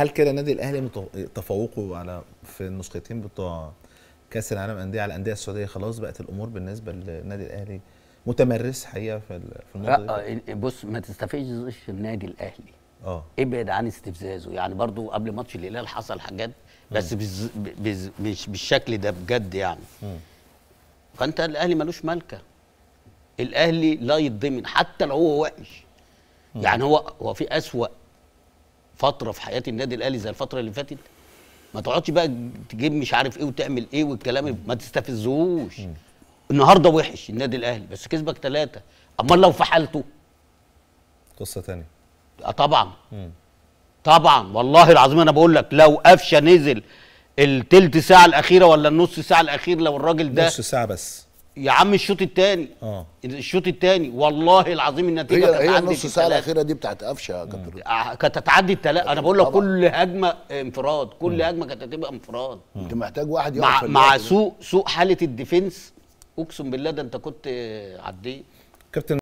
هل كده النادي الاهلي تفوقه على في النسختين بتوع كاس العالم انديه على الانديه السعوديه خلاص بقت الامور بالنسبه للنادي الاهلي متمرس حقيقه في في الموضوع لا آه، بص ما تستفزش النادي الاهلي اه ابعد عن استفزازه يعني برضو قبل ماتش الهلال حصل حاجات بس بز بز مش بالشكل ده بجد يعني م. فانت الاهلي ملوش ملكه الاهلي لا يتضمن حتى لو هو وحش يعني هو هو في اسوأ فتره في حياه النادي الاهلي زي الفتره اللي فاتت ما تقعدش بقى تجيب مش عارف ايه وتعمل ايه والكلام ما تستفزهوش النهارده وحش النادي الاهلي بس كسبك ثلاثه امال لو فحلته قصه ثانيه اه طبعا مم. طبعا والله العظيم انا بقول لك لو قفشه نزل التلت ساعه الاخيره ولا النص ساعه الاخير لو الراجل ده نص ساعه بس يا عم الشوط الثاني اه الشوط الثاني والله العظيم النتيجه هي كانت هي نص الساعه الاخيره دي بتاعت قفشه يا كابتن آه، كانت هتعدي التلاته انا بقول لك كل هجمه انفراد كل مم. هجمه كانت هتبقى انفراد انت محتاج واحد يقف مع, مع سوء سوء حاله الديفنس اقسم بالله ده انت كنت عديت كابتن